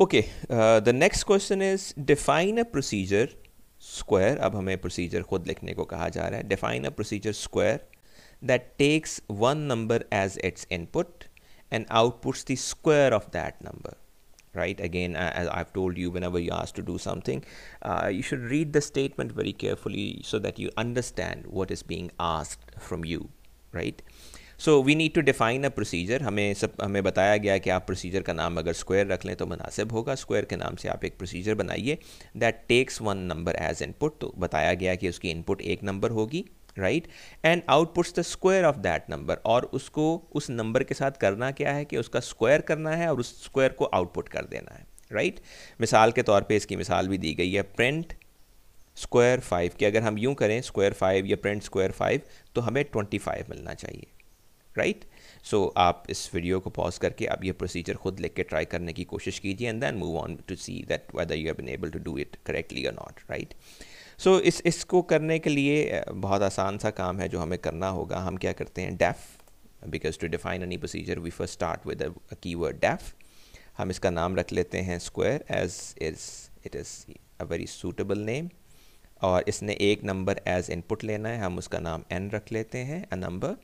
Okay the next question is define a procedure square अब हमें procedure खुद लिखने को कहा जा रहा है define a procedure square that takes one number as its input and outputs the square of that number right again uh, as i've told you whenever you're asked to do something uh, you should read the statement very carefully so that you understand what is being asked from you right so we need to define a procedure हमें सब हमें बताया गया कि आप procedure का नाम अगर स्क्वायर रख लें तो मुनासिब होगा स्क्वायर के नाम से आप एक प्रोसीजर बनाइए that takes one number as input तो बताया गया कि उसकी इनपुट एक नंबर होगी right and outputs the square of that number और उसको उस नंबर के साथ करना क्या है कि उसका स्क्वायर करना है और उस स्क्वायर को आउटपुट कर देना है राइट right? मिसाल के तौर पे इसकी मिसाल भी दी गई है प्रिंट स्क्वायर फाइव कि अगर हम यूं करें स्क्वायर फाइव या प्रिंट स्क्वायर फाइव तो हमें ट्वेंटी फाइव मिलना चाहिए राइट right? सो so, आप इस वीडियो को पॉज करके आप ये प्रोसीजर खुद लिख के ट्राई करने की कोशिश कीजिए and then move on to see that whether you have been able to do it correctly या नॉट राइट सो इस इसको करने के लिए बहुत आसान सा काम है जो हमें करना होगा हम क्या करते हैं def because to define any procedure we first start with keyword def हम इसका नाम रख लेते हैं square as is it is a very suitable name और इसने एक नंबर एज इनपुट लेना है हम उसका नाम एन रख लेते हैं a number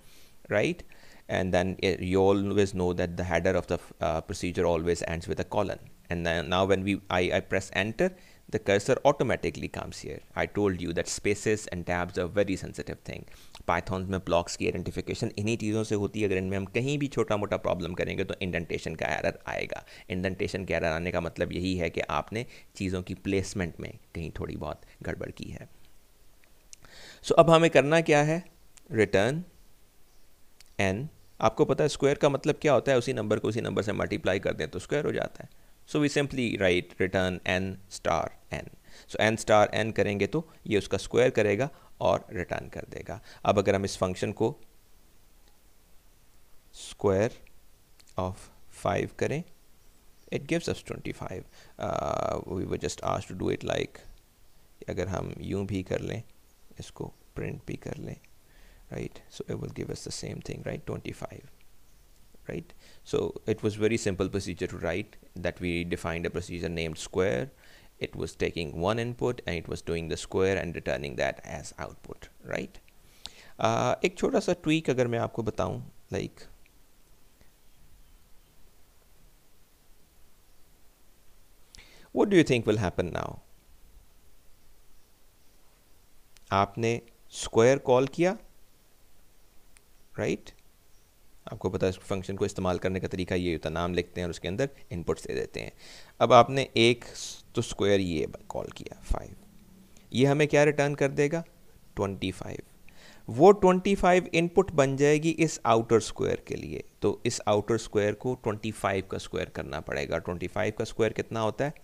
right right? and then it, you always know that the header of the uh, procedure always ends with a colon and then now when we I, I press enter the cursor automatically comes here i told you that spaces and tabs are very sensitive thing Python में blocks की identification इन्हीं चीज़ों से होती है अगर इनमें हम कहीं भी छोटा मोटा problem करेंगे तो indentation का error आएगा indentation का error आने का मतलब यही है कि आपने चीज़ों की placement में कहीं थोड़ी बहुत गड़बड़ की है सो so, अब हमें करना क्या है return एन आपको पता है स्क्वायर का मतलब क्या होता है उसी नंबर को उसी नंबर से मल्टीप्लाई कर दें तो स्क्वायर हो जाता है so we simply write return n star n so n star n करेंगे तो ये उसका स्क्वायर करेगा और रिटर्न कर देगा अब अगर हम इस फंक्शन को स्क्वायर ऑफ फाइव करें it gives us twenty five we were just asked to do it like अगर हम यूं भी कर लें इसको प्रिंट भी कर लें right so it will give us the same thing right 25 right so it was very simple procedure to write that we defined a procedure named square it was taking one input and it was doing the square and returning that as output right uh, एक छोटा सा tweak agar मैं आपको bataun, like what do you think will happen now आपने square call किया right आपको पता है इस फंक्शन को इस्तेमाल करने का तरीका ये होता है नाम लिखते हैं और उसके अंदर इनपुट्स दे देते हैं अब आपने एक तो स्क्वायर ये कॉल किया फाइव ये हमें क्या रिटर्न कर देगा ट्वेंटी फाइव वो ट्वेंटी फाइव इनपुट बन जाएगी इस आउटर स्क्वायर के लिए तो इस आउटर स्क्वायर को ट्वेंटी फाइव का स्क्वायर करना पड़ेगा ट्वेंटी फाइव का स्क्वायर कितना होता है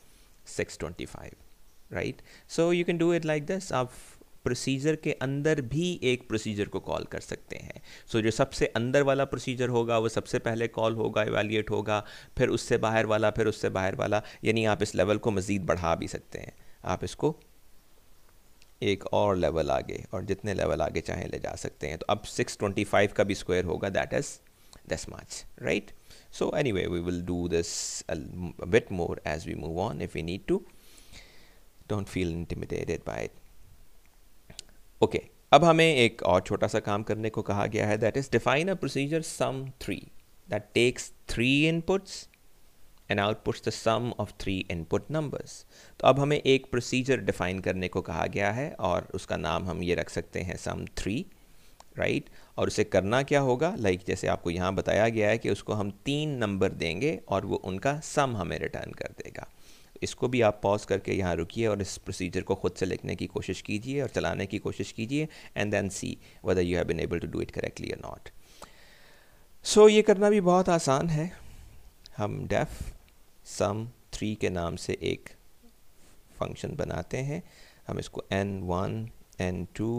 six twenty five right so you can do it like this आप प्रोसीजर के अंदर भी एक प्रोसीजर को कॉल कर सकते हैं सो so, जो सबसे अंदर वाला प्रोसीजर होगा वो सबसे पहले कॉल होगा एवेलिएट होगा फिर उससे बाहर वाला फिर उससे बाहर वाला यानी आप इस लेवल को मज़ीद बढ़ा भी सकते हैं आप इसको एक और लेवल आगे और जितने लेवल आगे चाहें ले जा सकते हैं तो अब 625 का भी स्क्वायर होगा दैट इज़ दस March right so anyway we will do this a, more as we move on if if need to don't feel feel bye okay okay, अब हमें एक और छोटा सा काम करने को कहा गया है that is define a procedure sum three that takes three inputs and outputs the sum of three input numbers तो अब हमें एक प्रोसीजर डिफाइन करने को कहा गया है और उसका नाम हम ये रख सकते हैं सम थ्री राइट right? और उसे करना क्या होगा लाइक like जैसे आपको यहाँ बताया गया है कि उसको हम तीन नंबर देंगे और वो उनका सम हमें रिटर्न कर देगा इसको भी आप पॉज करके यहाँ रुकिए और इस प्रोसीजर को खुद से लिखने की कोशिश कीजिए और चलाने की कोशिश कीजिए and then see whether you have been able to do it correctly या नॉट सो ये करना भी बहुत आसान है हम डेफ सम थ्री के नाम से एक फंक्शन बनाते हैं हम इसको N one N two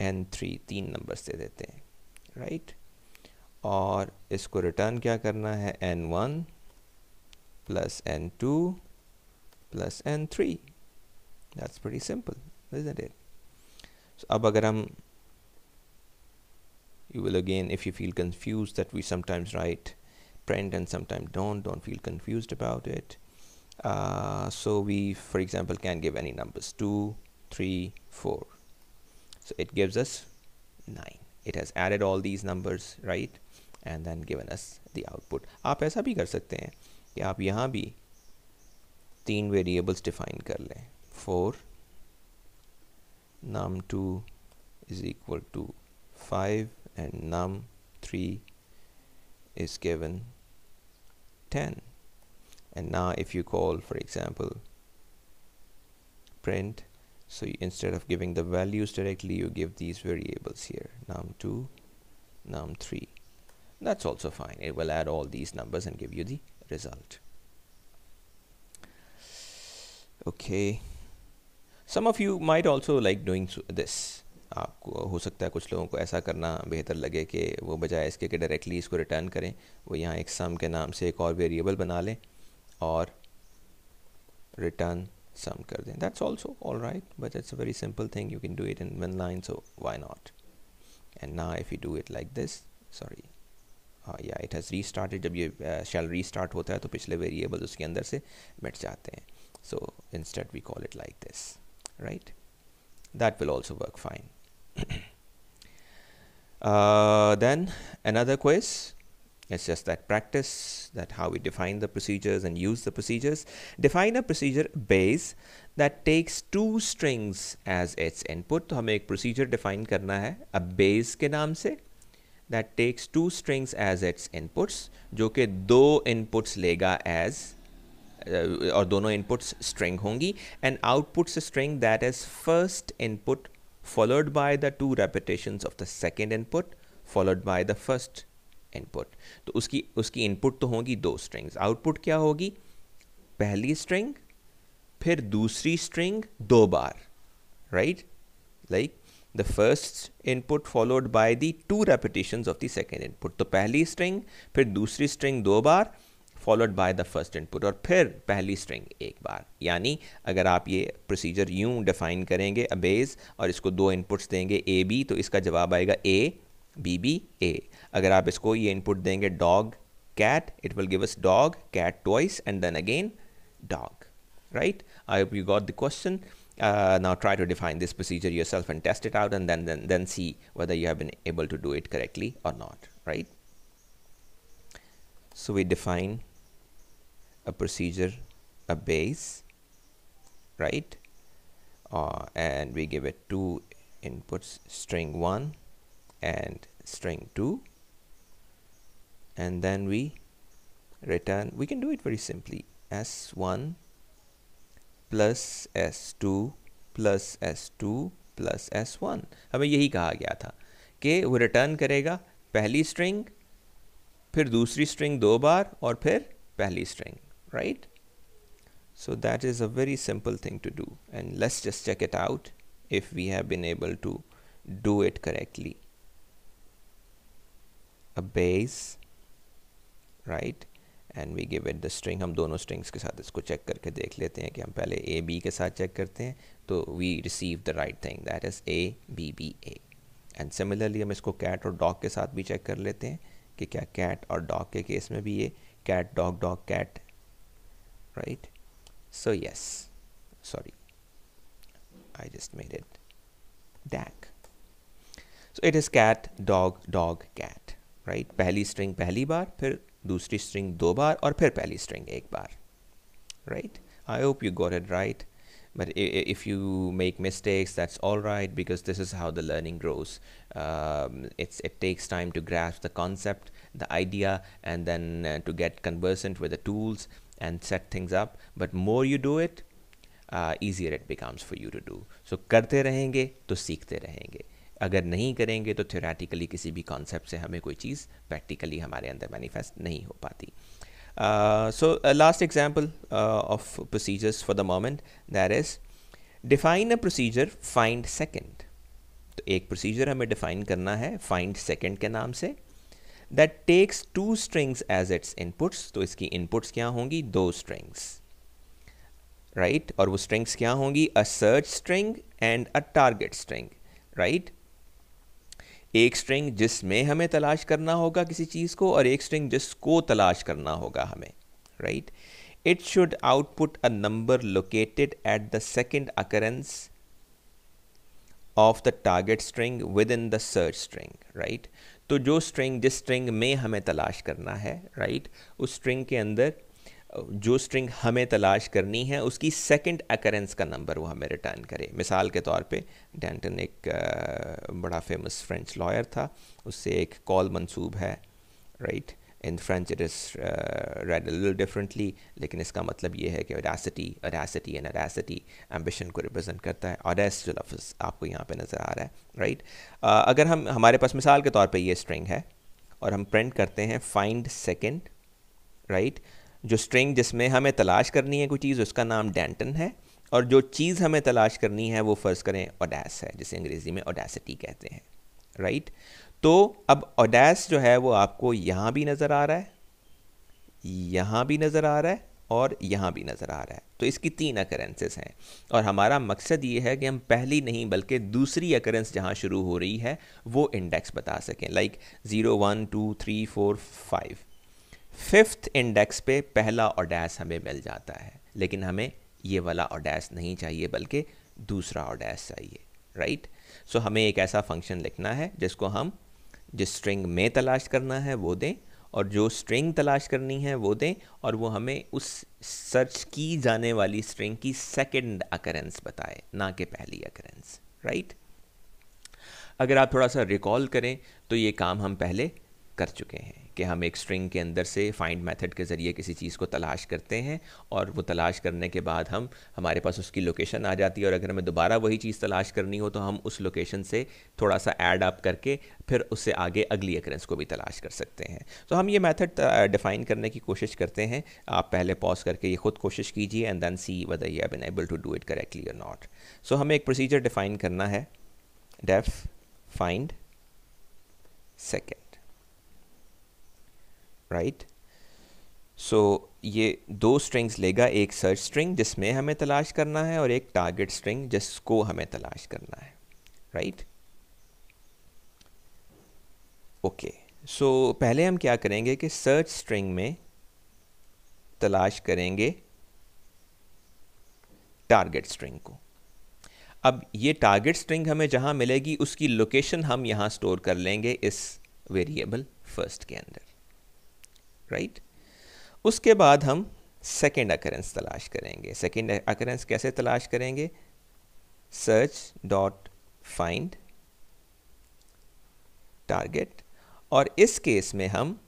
N three तीन नंबर से देते हैं राइट right? और इसको रिटर्न क्या करना है N one plus N two plus n3 that's pretty simple isn't it so अगर you will again if you feel confused that we sometimes write print and sometimes don't don't feel confused about it uh, so we for example can give any numbers 2 3 4 so it gives us 9 it has added all these numbers right and then given us the output आप ऐसा भी कर सकते हैं कि तीन variables define कर लें for num 2 is equal to 5 and num 3 is given 10 and now if you call for example print so you, instead of giving the values directly you give these variables here num 2 num 3 that's also fine it will add all these numbers and give you the result okay some of you might also like doing this आपको हो सकता है कुछ लोगों को ऐसा करना बेहतर लगे कि वो बजाय इसके कि डायरेक्टली इसको रिटर्न करें वो यहाँ एक सम के नाम से एक और वेरिएबल बना लें और रिटर्न सम कर दें that's also all right but it's a very simple thing you can do it in one line so why not and ना if you do it like this sorry या it has re जब ये uh, री start होता है तो पिछले variable उसके अंदर से मिट जाते हैं so instead we call it like this right that will also work fine uh, then another quiz it's just that practice that how we define the procedures and use the procedures define a procedure base that takes two strings as its input So हमें एक procedure define करना है a base के नाम से that takes two strings as its inputs जो कि दो inputs लेगा as Uh, और दोनों इनपुट्स स्ट्रिंग होंगी and outputs string that is first input followed by the two repetition of the second input followed by the first input तो उसकी उसकी इनपुट तो होगी दो स्ट्रिंग्स आउटपुट क्या होगी पहली स्ट्रिंग फिर दूसरी स्ट्रिंग दो बार right like the first input followed by the two repetition of the second input तो पहली स्ट्रिंग फिर दूसरी स्ट्रिंग दो बार followed by the first input और फिर पहली स्ट्रिंग एक बार यानी अगर आप ये प्रोसीजर यूं डिफाइन करेंगे अबेज और इसको दो इनपुट्स देंगे ए बी तो इसका जवाब आएगा ए बी बी ए अगर आप इसको ये इनपुट देंगे dog cat it will give us dog cat twice and then again dog right I hope you got the question now try to define this procedure yourself and test it out and then see whether you have been able to do it correctly और not right So we define a procedure a base right uh, and we give it two inputs string 1 and string 2 and then we return we can do it very simply s1 plus s2 plus s2 plus s1 हमें यही कहा गया था कि वो return करेगा पहली string, फिर दूसरी string दो बार और फिर पहली string. right? So that is a very simple thing to do. And let's just check it out if we have been able to do it correctly. A base, right? And we give it the string हम दोनों strings के साथ इसको check करके देख लेते हैं कि हम पहले ए बी के साथ चेक करते हैं तो we receive the right thing that is A B B A and similarly हम इसको कैट और डॉग के साथ भी चेक कर लेते हैं कि क्या कैट और डॉग के केस में भी ये cat dog dog cat right so yes sorry I just made it DAC so it is cat dog dog cat right पहली string पहली bar फिर दूसरी string do bar और फिर पहली string एक bar right I hope you got it right but if you make mistakes that's all right because this is how the learning grows um, it's it takes time to grasp the concept the idea and then uh, to get conversant with the tools and set things up but more you do it easier it becomes for you to do so करते रहेंगे तो सीखते रहेंगे अगर नहीं करेंगे तो theoretically किसी भी कॉन्सेप्ट से हमें कोई चीज़ प्रैक्टिकली हमारे अंदर मैनिफेस्ट नहीं हो पाती so last example of procedures for the moment there is define a procedure find second तो एक प्रोसीजर हमें डिफाइन करना है फाइंड सेकेंड के नाम से that takes two strings as its inputs तो इसकी इनपुट्स क्या होंगी दो स्ट्रिंग्स राइट और वो स्ट्रिंग्स क्या होंगी a search string and a target string right एक स्ट्रिंग जिसमें हमें तलाश करना होगा किसी चीज़ को और एक स्ट्रिंग जिसको तलाश करना होगा हमें right it should output a number located at the second occurrence of the target string within the search string right तो जो स्ट्रिंग जिस स्ट्रिंग में हमें तलाश करना है राइट उस स्ट्रिंग के अंदर जो स्ट्रिंग हमें तलाश करनी है उसकी सेकंड अकरेंस का नंबर वो हमें रिटर्न करे मिसाल के तौर पे डेंटन एक बड़ा फेमस फ्रेंच लॉयर था उससे एक कॉल मंसूब है right in French it is read little differently लेकिन इसका मतलब ये है कि audacity audacity and audacity ambition को रिप्रेजेंट करता है अडेस जो लफ्ज़ आपको यहाँ पे नज़र आ रहा है राइट right? uh, अगर हम हमारे पास मिसाल के तौर पे ये स्ट्रिंग है और हम प्रिंट करते हैं फाइंड सेकेंड राइट जो स्ट्रिंग जिसमें हमें तलाश करनी है कोई चीज़ उसका नाम डेंटन है और जो चीज़ हमें तलाश करनी है वो फ़र्ज़ करें ओडैस है जिसे अंग्रेज़ी में ओडासिटी कहते हैं राइट right? तो अब ओडैस जो है वो आपको यहाँ भी नज़र आ रहा है यहाँ भी नज़र आ रहा है और यहाँ भी नज़र आ रहा है तो इसकी तीन अकरेंसेस हैं और हमारा मकसद ये है कि हम पहली नहीं बल्कि दूसरी अकरेंस जहाँ शुरू हो रही है वो इंडेक्स बता सकें like zero one two three four five fifth index पे पहला ओडैस हमें मिल जाता है लेकिन हमें ये वाला ओडैस नहीं चाहिए बल्कि दूसरा ओडैस चाहिए राइट सो so, हमें एक ऐसा फंक्शन लिखना है जिसको हम जिस स्ट्रिंग में तलाश करना है वो दें और जो स्ट्रिंग तलाश करनी है वो दें और वो हमें उस सर्च की जाने वाली स्ट्रिंग की सेकंड अकरेंस बताए ना कि पहली अकरेंस राइट अगर आप थोड़ा सा रिकॉल करें तो ये काम हम पहले कर चुके हैं कि हम एक स्ट्रिंग के अंदर से फाइंड मेथड के ज़रिए किसी चीज़ को तलाश करते हैं और वो तलाश करने के बाद हम हमारे पास उसकी लोकेशन आ जाती है और अगर हमें दोबारा वही चीज़ तलाश करनी हो तो हम उस लोकेशन से थोड़ा सा ऐड अप करके फिर उससे आगे अगली एकरेंस को भी तलाश कर सकते हैं तो हम ये मैथड डिफ़ाइन करने की कोशिश करते हैं आप पहले पॉज करके ये खुद कोशिश कीजिए and then see whether I been able to do it correctly और नॉट सो हमें एक प्रोसीजर डिफ़ाइन करना है def find second right so ये दो स्ट्रिंग्स लेगा एक सर्च स्ट्रिंग जिसमें हमें तलाश करना है और एक टारगेट स्ट्रिंग जिसको हमें तलाश करना है राइट ओके सो पहले हम क्या करेंगे कि सर्च स्ट्रिंग में तलाश करेंगे टारगेट स्ट्रिंग को अब ये टारगेट स्ट्रिंग हमें जहां मिलेगी उसकी लोकेशन हम यहां स्टोर कर लेंगे इस वेरिएबल फर्स्ट के अंदर राइट उसके बाद हम सेकेंड अकरेंस तलाश करेंगे सेकेंड अकरेंस कैसे तलाश करेंगे सर्च डॉट फाइंड टारगेट और इस केस में हम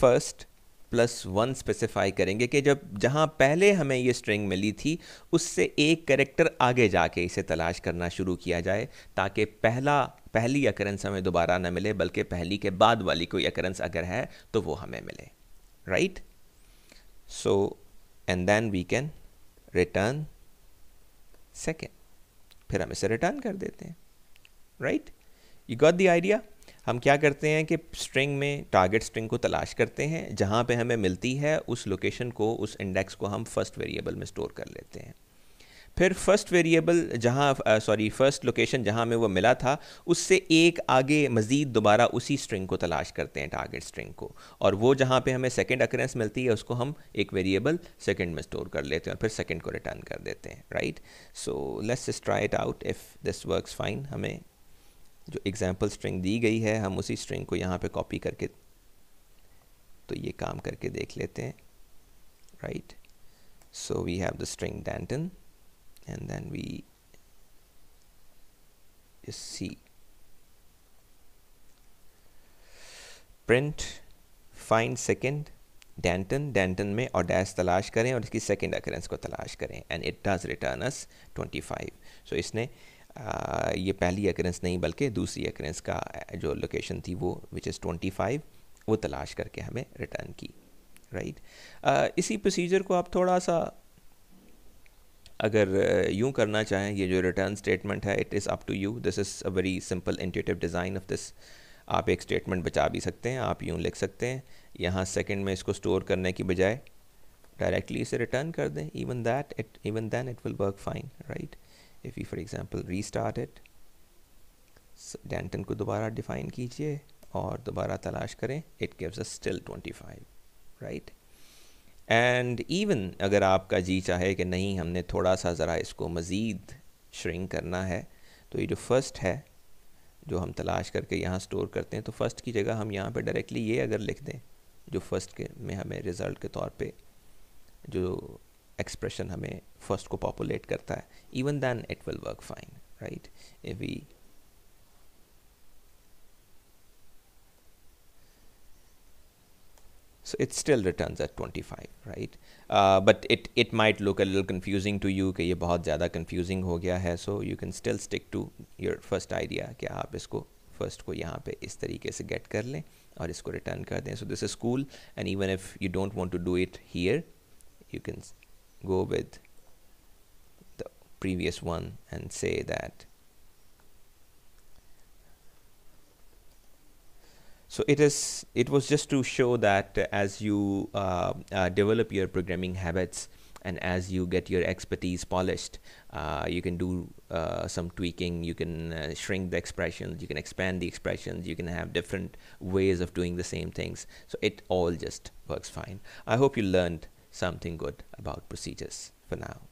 फर्स्ट प्लस वन स्पेसिफाई करेंगे कि जब जहां पहले हमें ये स्ट्रिंग मिली थी उससे एक करेक्टर आगे जाके इसे तलाश करना शुरू किया जाए ताकि पहला पहली अकरेंस हमें दोबारा ना मिले बल्कि पहली के बाद वाली कोई अकरेंस अगर है तो वो हमें मिले right so and then we can return second फिर हम इसे रिटर्न कर देते हैं right you got the idea हम क्या करते हैं कि स्ट्रिंग में टारगेट स्ट्रिंग को तलाश करते हैं जहाँ पे हमें मिलती है उस लोकेशन को उस इंडेक्स को हम फर्स्ट वेरिएबल में स्टोर कर लेते हैं फिर फर्स्ट वेरिएबल जहाँ सॉरी फर्स्ट लोकेशन जहाँ में वो मिला था उससे एक आगे मज़ीद दोबारा उसी स्ट्रिंग को तलाश करते हैं टारगेट स्ट्रिंग को और वो जहाँ पे हमें सेकेंड अक्रेंस मिलती है उसको हम एक वेरिएबल सेकेंड में स्टोर कर लेते हैं और फिर सेकेंड को रिटर्न कर देते हैं right so let's try it out if this work fine हमें जो एग्ज़ाम्पल स्ट्रिंग दी गई है हम उसी स्ट्रिंग को यहाँ पर कॉपी करके तो ये काम करके देख लेते हैं right so we have the string Denton and then we just see print find second Denton Denton में और डैश तलाश करें और इसकी सेकेंड अकरेंस को तलाश करें and it does return us twenty five so इसने आ, ये पहली अकरेंस नहीं बल्कि दूसरी अकरेंस का जो लोकेशन थी वो विच इज़ ट्वेंटी फाइव वो तलाश करके हमें रिटर्न की राइट right? आ, इसी प्रोसीजर को आप थोड़ा सा अगर यूँ करना चाहें ये जो रिटर्न स्टेटमेंट है it is up to you this is a very simple intuitive design of this आप एक स्टेटमेंट बचा भी सकते हैं आप यूँ लिख सकते हैं यहाँ सेकंड में इसको स्टोर करने की बजाय डायरेक्टली इसे रिटर्न कर दें even that it even then it will work fine right if you for example restart it Denton को दोबारा डिफ़ाइन कीजिए और दोबारा तलाश करें it gives a still twenty five right and even अगर आपका जी चाहे कि नहीं हमने थोड़ा सा ज़रा इसको मज़ीद श्रिंक करना है तो ये जो फ़र्स्ट है जो हम तलाश करके यहाँ स्टोर करते हैं तो फ़र्स्ट की जगह हम यहाँ पे डायरेक्टली ये अगर लिख दें जो फ़र्स्ट के में हमें रिज़ल्ट के तौर पे जो एक्सप्रेशन हमें फ़र्स्ट को पॉपुलेट करता है even then it will work fine right if we So it still returns at 25, right? Uh, but it, it might look a little confusing to you कि ये बहुत ज़्यादा confusing हो गया है so you can still stick to your first idea कि आप इसको first को यहाँ पे इस तरीके से get कर लें और इसको return कर दें so this is cool and even if you don't want to do it here you can go with the previous one and say that So it is. It was just to show that as you uh, uh, develop your programming habits and as you get your expertise polished, uh, you can do uh, some tweaking. You can uh, shrink the expressions. You can expand the expressions. You can have different ways of doing the same things. So it all just works fine. I hope you learned something good about procedures for now.